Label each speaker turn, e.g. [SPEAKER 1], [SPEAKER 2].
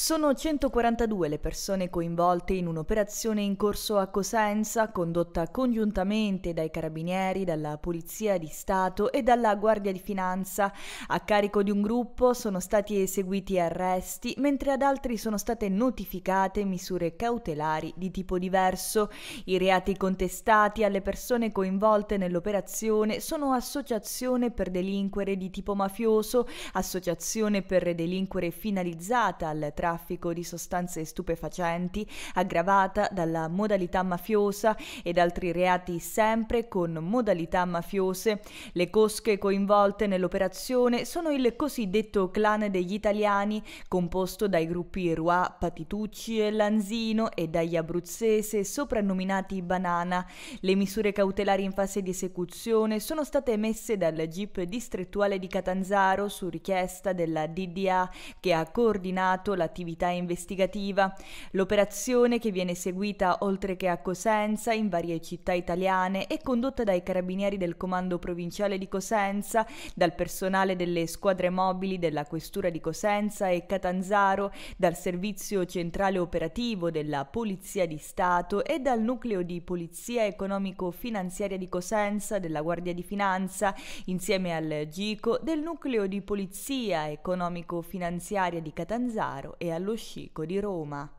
[SPEAKER 1] Sono 142 le persone coinvolte in un'operazione in corso a Cosenza condotta congiuntamente dai carabinieri, dalla Polizia di Stato e dalla Guardia di Finanza. A carico di un gruppo sono stati eseguiti arresti, mentre ad altri sono state notificate misure cautelari di tipo diverso. I reati contestati alle persone coinvolte nell'operazione sono associazione per delinquere di tipo mafioso, associazione per delinquere finalizzata al traffico traffico di sostanze stupefacenti, aggravata dalla modalità mafiosa ed altri reati sempre con modalità mafiose. Le cosche coinvolte nell'operazione sono il cosiddetto clan degli italiani, composto dai gruppi Roy, Patitucci e Lanzino e dagli abruzzese soprannominati Banana. Le misure cautelari in fase di esecuzione sono state emesse dal GIP distrettuale di Catanzaro su richiesta della DDA che ha coordinato la attività investigativa. L'operazione, che viene seguita oltre che a Cosenza, in varie città italiane, è condotta dai carabinieri del Comando Provinciale di Cosenza, dal personale delle squadre mobili della Questura di Cosenza e Catanzaro, dal Servizio Centrale Operativo della Polizia di Stato e dal Nucleo di Polizia Economico-Finanziaria di Cosenza della Guardia di Finanza, insieme al GICO del Nucleo di Polizia Economico-Finanziaria di Catanzaro e allo Scico di Roma.